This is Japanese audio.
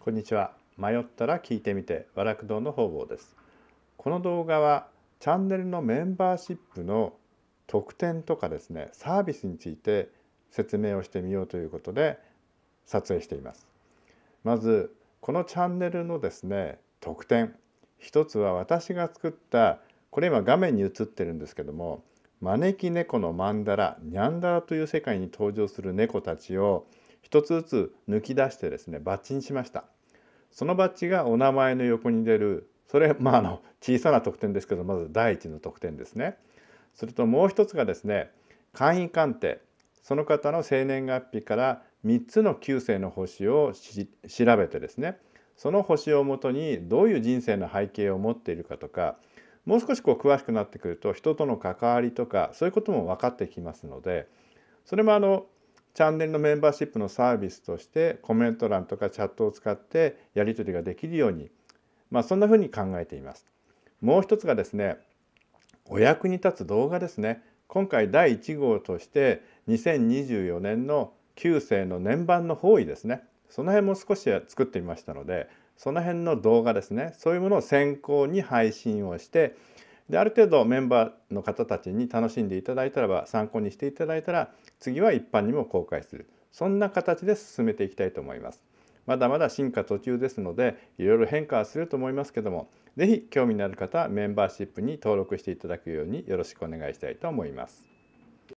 こんにちは迷ったら聞いてみて和楽堂の方々ですこの動画はチャンネルのメンバーシップの特典とかですねサービスについて説明をしてみようということで撮影していますまずこのチャンネルのですね特典一つは私が作ったこれ今画面に映ってるんですけども招き猫のマンダラニャンダラという世界に登場する猫たちを一つずつ抜き出してですねバッチにしましたそのバッチがお名前の横に出るそれまああの小さな特典ですけどまず第一の特典ですねそれともう一つがですね簡易鑑定その方の生年月日から3つの旧世の星を調べてですねその星をもとにどういう人生の背景を持っているかとかもう少しこう詳しくなってくると人との関わりとかそういうことも分かってきますのでそれもあのチャンネルのメンバーシップのサービスとしてコメント欄とかチャットを使ってやり取りができるように、まあ、そんなふうに考えています。もう一つがですねお役に立つ動画ですね今回第1号として2024年の旧世の年版の方位ですねその辺も少し作ってみましたのでその辺の動画ですねそういうものを先行に配信をしてである程度メンバーの方たちに楽しんでいただいたらば参考にしていただいたら次は一般にも公開するそんな形で進めていきたいと思います。まだまだ進化途中ですのでいろいろ変化はすると思いますけども是非興味のある方はメンバーシップに登録していただくようによろしくお願いしたいと思います。